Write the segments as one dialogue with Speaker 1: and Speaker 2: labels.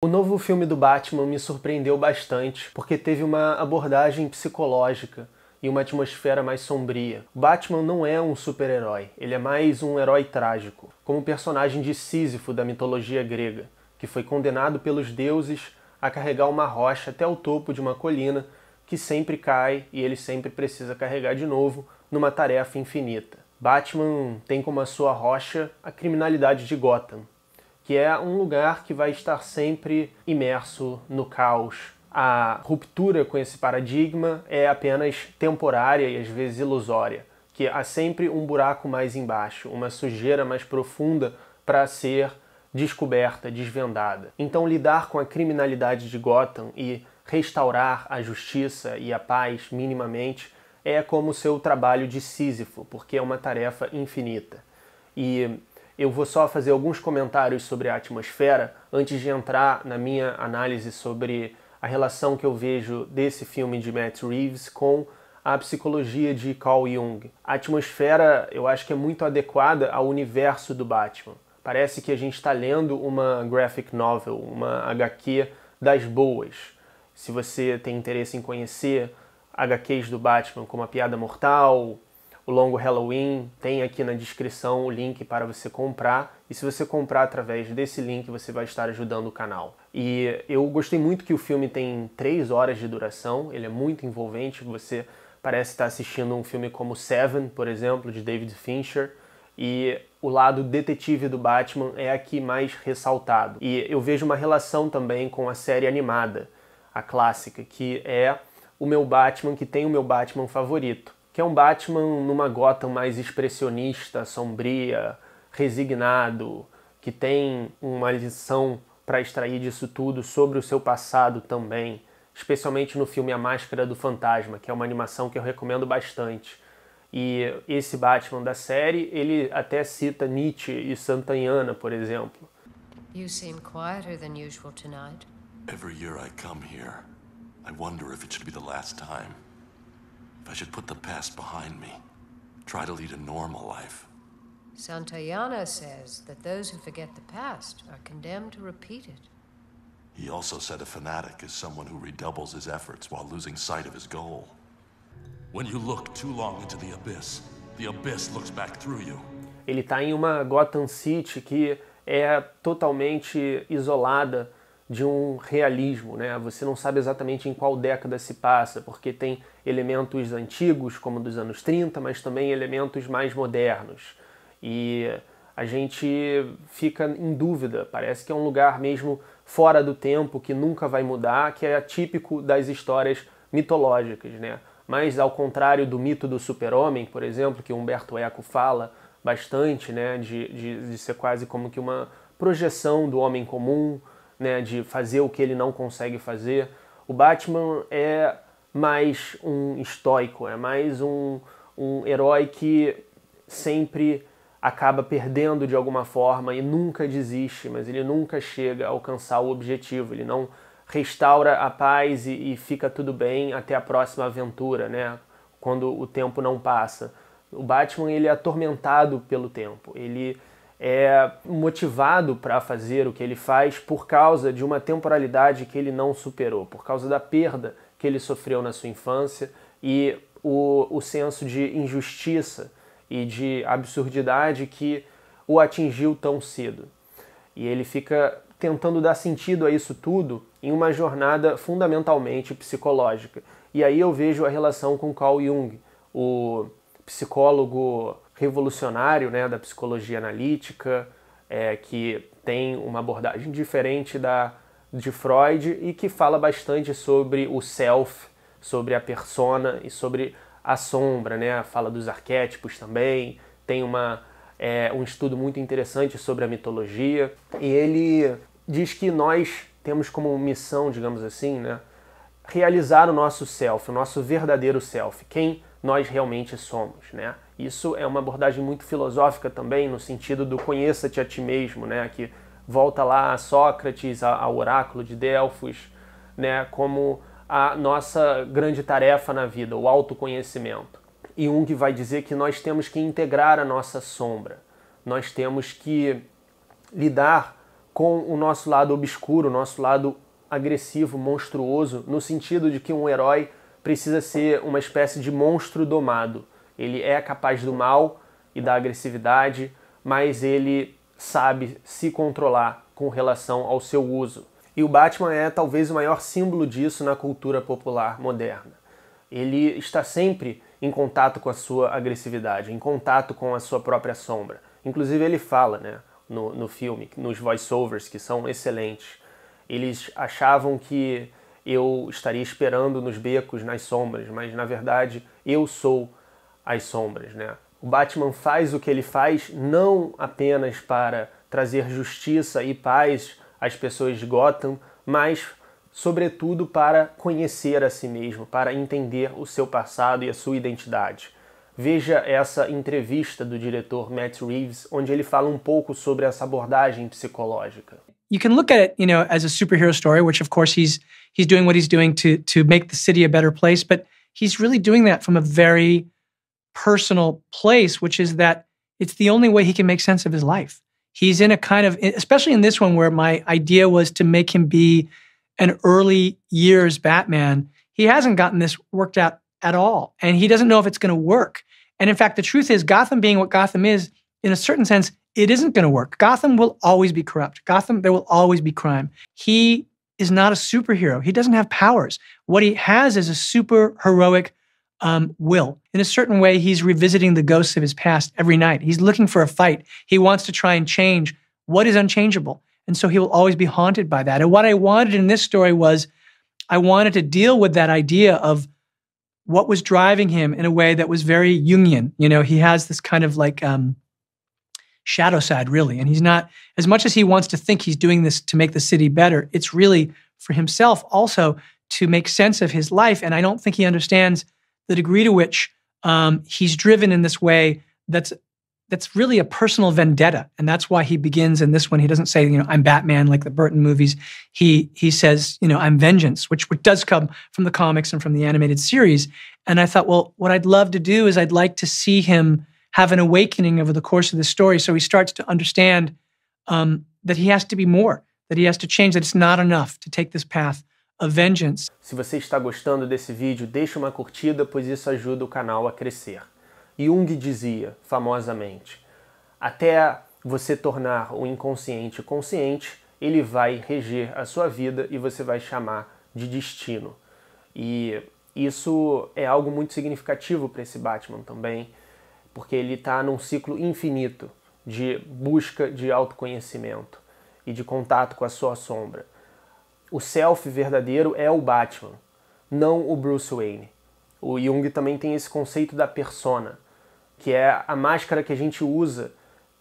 Speaker 1: O novo filme do Batman me surpreendeu bastante porque teve uma abordagem psicológica e uma atmosfera mais sombria. O Batman não é um super-herói, ele é mais um herói trágico, como o personagem de Sísifo da mitologia grega, que foi condenado pelos deuses a carregar uma rocha até o topo de uma colina que sempre cai e ele sempre precisa carregar de novo numa tarefa infinita. Batman tem como a sua rocha a criminalidade de Gotham, que é um lugar que vai estar sempre imerso no caos. A ruptura com esse paradigma é apenas temporária e às vezes ilusória, que há sempre um buraco mais embaixo, uma sujeira mais profunda para ser descoberta, desvendada. Então, lidar com a criminalidade de Gotham e restaurar a justiça e a paz minimamente é como seu trabalho de Sísifo, porque é uma tarefa infinita. E eu vou só fazer alguns comentários sobre a atmosfera antes de entrar na minha análise sobre a relação que eu vejo desse filme de Matt Reeves com a psicologia de Carl Jung. A atmosfera eu acho que é muito adequada ao universo do Batman. Parece que a gente está lendo uma graphic novel, uma HQ das boas. Se você tem interesse em conhecer HQs do Batman, como A Piada Mortal, o longo Halloween, tem aqui na descrição o link para você comprar. E se você comprar através desse link, você vai estar ajudando o canal. E eu gostei muito que o filme tem 3 horas de duração, ele é muito envolvente, você parece estar assistindo um filme como Seven, por exemplo, de David Fincher. E o lado detetive do Batman é aqui mais ressaltado. E eu vejo uma relação também com a série animada, a clássica, que é o meu Batman, que tem o meu Batman favorito que é um Batman numa gota mais expressionista, sombria, resignado, que tem uma lição para extrair disso tudo sobre o seu passado também, especialmente no filme A Máscara do Fantasma, que é uma animação que eu recomendo bastante. E esse Batman da série, ele até cita Nietzsche e Santayana, por exemplo.
Speaker 2: You seem quieter than usual tonight. Every year I come here, I wonder if it should be the last time. I should put the past behind me, try to lead a normal life. Santayana says that those who forget the past are condemned to repeat it. He also said a fanatic is someone who redoubles his efforts while losing sight of his goal. When you look too long into the abyss, the abyss looks back through you. Ele está
Speaker 1: em uma Gotham City que é totalmente isolada de um realismo, né? Você não sabe exatamente em qual década se passa, porque tem elementos antigos, como dos anos 30, mas também elementos mais modernos. E a gente fica em dúvida, parece que é um lugar mesmo fora do tempo, que nunca vai mudar, que é atípico das histórias mitológicas, né? Mas ao contrário do mito do super-homem, por exemplo, que Humberto Eco fala bastante, né, de, de, de ser quase como que uma projeção do homem comum, né, de fazer o que ele não consegue fazer. O Batman é mais um estoico, é mais um, um herói que sempre acaba perdendo de alguma forma e nunca desiste, mas ele nunca chega a alcançar o objetivo, ele não restaura a paz e, e fica tudo bem até a próxima aventura, né? Quando o tempo não passa. O Batman ele é atormentado pelo tempo, ele é motivado para fazer o que ele faz por causa de uma temporalidade que ele não superou, por causa da perda que ele sofreu na sua infância e o, o senso de injustiça e de absurdidade que o atingiu tão cedo. E ele fica tentando dar sentido a isso tudo em uma jornada fundamentalmente psicológica. E aí eu vejo a relação com Carl Jung, o psicólogo revolucionário né, da psicologia analítica, é, que tem uma abordagem diferente da de Freud e que fala bastante sobre o self, sobre a persona e sobre a sombra, né? Fala dos arquétipos também, tem uma, é, um estudo muito interessante sobre a mitologia e ele diz que nós temos como missão, digamos assim, né, realizar o nosso self, o nosso verdadeiro self, quem nós realmente somos, né? Isso é uma abordagem muito filosófica também, no sentido do conheça-te a ti mesmo, né? Que volta lá a Sócrates, ao oráculo de Delfos, né? Como a nossa grande tarefa na vida, o autoconhecimento. E Jung vai dizer que nós temos que integrar a nossa sombra, nós temos que lidar com o nosso lado obscuro, o nosso lado agressivo, monstruoso, no sentido de que um herói precisa ser uma espécie de monstro domado. Ele é capaz do mal e da agressividade, mas ele sabe se controlar com relação ao seu uso. E o Batman é talvez o maior símbolo disso na cultura popular moderna. Ele está sempre em contato com a sua agressividade, em contato com a sua própria sombra. Inclusive ele fala, né, no, no filme, nos voiceovers que são excelentes. Eles achavam que eu estaria esperando nos becos, nas sombras, mas na verdade eu sou as sombras, né? O Batman faz o que ele faz não apenas para trazer justiça e paz às pessoas de Gotham, mas sobretudo para conhecer a si mesmo, para entender o seu passado e a sua identidade. Veja essa entrevista do diretor Matt Reeves, onde ele fala um pouco sobre essa abordagem psicológica.
Speaker 2: You can look at it, you know, as a superhero story, which of course he's he's doing what he's doing to to make the city a better place, but he's really doing that from a very personal place, which is that it's the only way he can make sense of his life. He's in a kind of, especially in this one where my idea was to make him be an early years Batman. He hasn't gotten this worked out at all, and he doesn't know if it's going to work. And in fact, the truth is, Gotham being what Gotham is, in a certain sense, it isn't going to work. Gotham will always be corrupt. Gotham, there will always be crime. He is not a superhero. He doesn't have powers. What he has is a super heroic um, will. In a certain way, he's revisiting the ghosts of his past every night. He's looking for a fight. He wants to try and change what is unchangeable. And so he will always be haunted by that. And what I wanted in this story was I wanted to deal with that idea of what was driving him in a way that was very Jungian. You know, he has this kind of like, um, shadow side, really. And he's not, as much as he wants to think he's doing this to make the city better, it's really for himself also to make sense of his life. And I don't think he understands the degree to which um, he's driven in this way that's that's really a personal vendetta and that's why he begins in this one he doesn't say you know i'm batman like the burton movies he he says you know i'm vengeance which, which does come from the comics and from the animated series and i thought well what i'd love to do is i'd like to see him have an awakening over the course of the story. So he starts to understand um, that he has to be more, that he has to change, that it's not enough to take this path of vengeance.
Speaker 1: Se você está gostando desse vídeo, deixa uma curtida, pois isso ajuda o canal a crescer. Jung dizia, famosamente, até você tornar o inconsciente consciente, ele vai reger a sua vida e você vai chamar de destino. E isso é algo muito significativo para esse Batman também porque ele está num ciclo infinito de busca de autoconhecimento e de contato com a sua sombra. O self verdadeiro é o Batman, não o Bruce Wayne. O Jung também tem esse conceito da persona, que é a máscara que a gente usa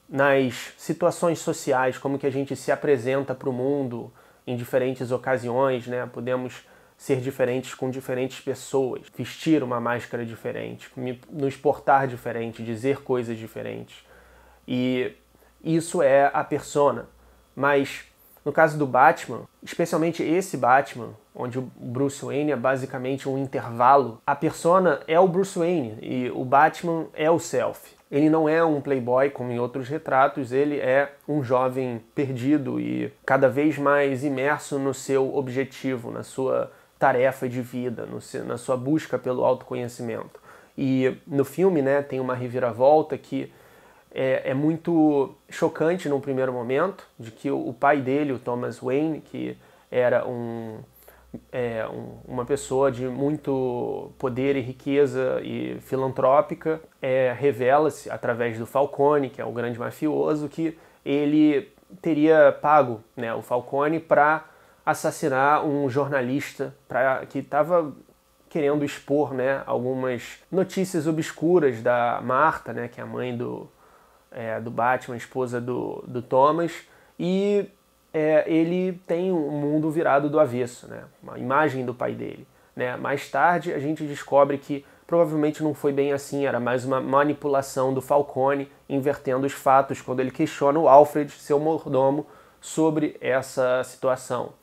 Speaker 1: nas situações sociais, como que a gente se apresenta para o mundo em diferentes ocasiões, né? Podemos ser diferentes com diferentes pessoas, vestir uma máscara diferente, me, nos portar diferente, dizer coisas diferentes. E isso é a persona. Mas no caso do Batman, especialmente esse Batman, onde o Bruce Wayne é basicamente um intervalo, a persona é o Bruce Wayne e o Batman é o self. Ele não é um playboy como em outros retratos, ele é um jovem perdido e cada vez mais imerso no seu objetivo, na sua tarefa de vida, no, na sua busca pelo autoconhecimento. E no filme, né, tem uma reviravolta que é, é, muito chocante num primeiro momento, de que o, pai dele, o Thomas Wayne, que era um, é, um uma pessoa de muito poder e riqueza e filantrópica, é, revela-se através do Falcone, que é o grande mafioso, que ele teria pago né, o Falcone para assassinar um jornalista pra, que estava querendo expor né, algumas notícias obscuras da Marta, né, que é a mãe do, é, do Batman, esposa do, do Thomas, e é, ele tem um mundo virado do avesso, né, uma imagem do pai dele. Né? Mais tarde a gente descobre que provavelmente não foi bem assim, era mais uma manipulação do Falcone, invertendo os fatos quando ele questiona o Alfred, seu mordomo, sobre essa situação.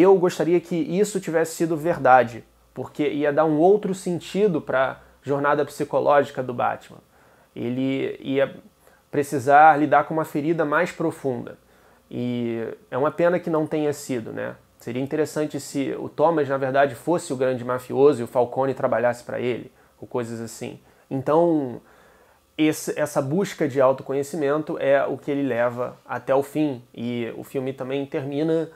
Speaker 1: Eu gostaria que isso tivesse sido verdade, porque ia dar um outro sentido para jornada psicológica do Batman. Ele ia precisar lidar com uma ferida mais profunda. E é uma pena que não tenha sido, né? Seria interessante se o Thomas, na verdade, fosse o grande mafioso e o Falcone trabalhasse para ele, ou coisas assim. Então, esse, essa busca de autoconhecimento é o que ele leva até o fim. E o filme também termina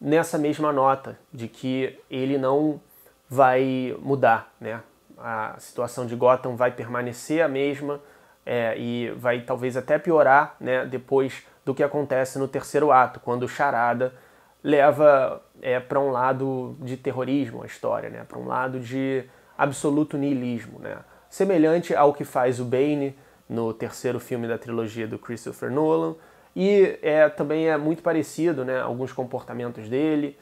Speaker 1: nessa mesma nota de que ele não vai mudar, né? A situação de Gotham vai permanecer a mesma é, e vai talvez até piorar, né? Depois do que acontece no terceiro ato, quando Charada leva é, para um lado de terrorismo a história, né? Para um lado de absoluto niilismo, né? Semelhante ao que faz o Bane no terceiro filme da trilogia do Christopher Nolan, e é, também é muito parecido, né, alguns comportamentos dele,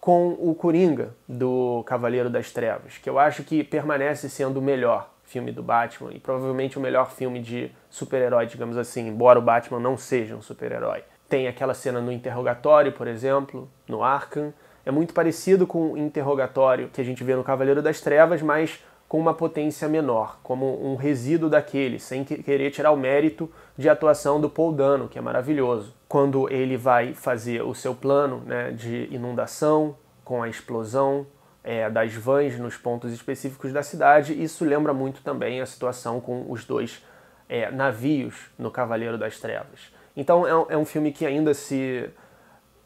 Speaker 1: com o Coringa, do Cavaleiro das Trevas, que eu acho que permanece sendo o melhor filme do Batman e provavelmente o melhor filme de super-herói, digamos assim, embora o Batman não seja um super-herói. Tem aquela cena no interrogatório, por exemplo, no Arkham, é muito parecido com o interrogatório que a gente vê no Cavaleiro das Trevas, mas com uma potência menor, como um resíduo daquele, sem querer tirar o mérito de atuação do Paul Dano, que é maravilhoso. Quando ele vai fazer o seu plano né, de inundação, com a explosão é, das vans nos pontos específicos da cidade, isso lembra muito também a situação com os dois é, navios no Cavaleiro das Trevas. Então é um, é um filme que ainda se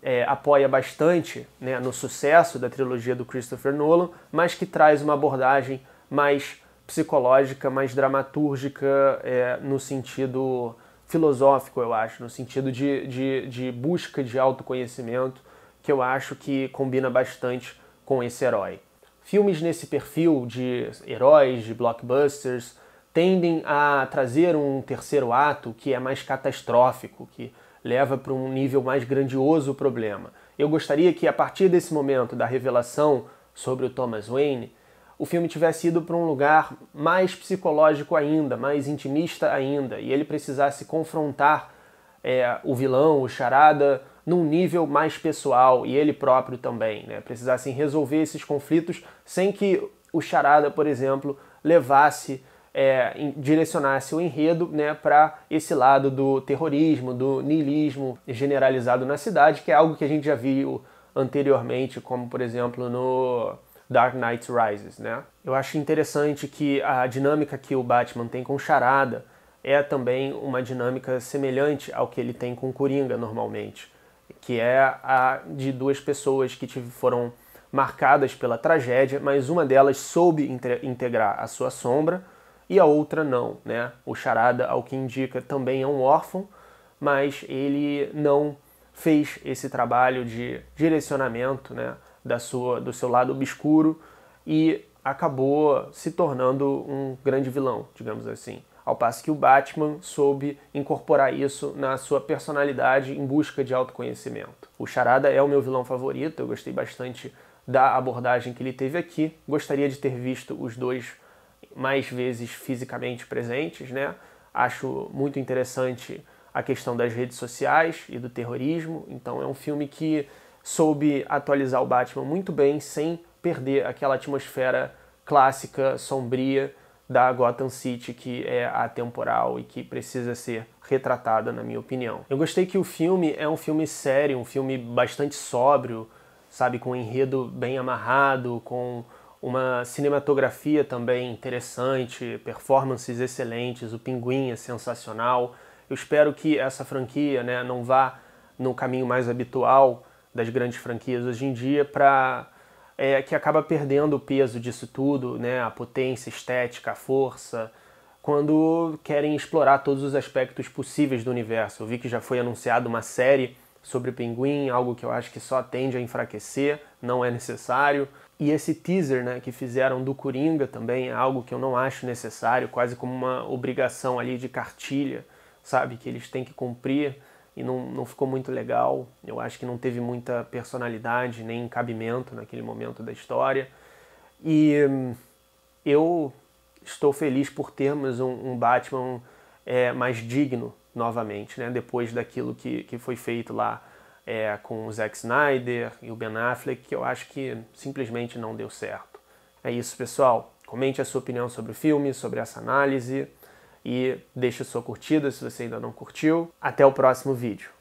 Speaker 1: é, apoia bastante né, no sucesso da trilogia do Christopher Nolan, mas que traz uma abordagem mais psicológica, mais dramatúrgica é, no sentido filosófico, eu acho, no sentido de, de, de, busca de autoconhecimento, que eu acho que combina bastante com esse herói. Filmes nesse perfil de heróis, de blockbusters, tendem a trazer um terceiro ato que é mais catastrófico, que leva para um nível mais grandioso o problema. Eu gostaria que, a partir desse momento da revelação sobre o Thomas Wayne, o filme tivesse ido para um lugar mais psicológico ainda, mais intimista ainda, e ele precisasse confrontar é, o vilão, o charada, num nível mais pessoal e ele próprio também, né? precisassem resolver esses conflitos sem que o charada, por exemplo, levasse é, direcionasse o enredo né, para esse lado do terrorismo, do niilismo generalizado na cidade, que é algo que a gente já viu anteriormente, como por exemplo no Dark Knight Rises, né? Eu acho interessante que a dinâmica que o Batman tem com Charada é também uma dinâmica semelhante ao que ele tem com Coringa normalmente, que é a de duas pessoas que foram marcadas pela tragédia, mas uma delas soube integrar a sua sombra e a outra não, né? O Charada, ao que indica, também é um órfão, mas ele não fez esse trabalho de direcionamento, né? da sua, do seu lado obscuro e acabou se tornando um grande vilão, digamos assim. Ao passo que o Batman soube incorporar isso na sua personalidade em busca de autoconhecimento. O Charada é o meu vilão favorito, eu gostei bastante da abordagem que ele teve aqui. Gostaria de ter visto os dois mais vezes fisicamente presentes, né? Acho muito interessante a questão das redes sociais e do terrorismo, então é um filme que soube atualizar o Batman muito bem, sem perder aquela atmosfera clássica, sombria da Gotham City que é atemporal e que precisa ser retratada, na minha opinião. Eu gostei que o filme é um filme sério, um filme bastante sóbrio, sabe, com um enredo bem amarrado, com uma cinematografia também interessante, performances excelentes, o Pinguim é sensacional. Eu espero que essa franquia né, não vá no caminho mais habitual das grandes franquias hoje em dia para é, que acaba perdendo o peso disso tudo, né? A potência, estética, a força, quando querem explorar todos os aspectos possíveis do universo. Eu vi que já foi anunciada uma série sobre Pinguim, algo que eu acho que só tende a enfraquecer, não é necessário. E esse teaser né, que fizeram do Coringa também é algo que eu não acho necessário, quase como uma obrigação ali de cartilha, sabe? Que eles têm que cumprir e não, não ficou muito legal. Eu acho que não teve muita personalidade nem cabimento naquele momento da história. E hum, eu estou feliz por termos um, um Batman é, mais digno novamente, né? depois daquilo que, que foi feito lá é, com o Zack Snyder e o Ben Affleck, que eu acho que simplesmente não deu certo. É isso, pessoal. Comente a sua opinião sobre o filme, sobre essa análise e deixe sua curtida se você ainda não curtiu. Até o próximo vídeo.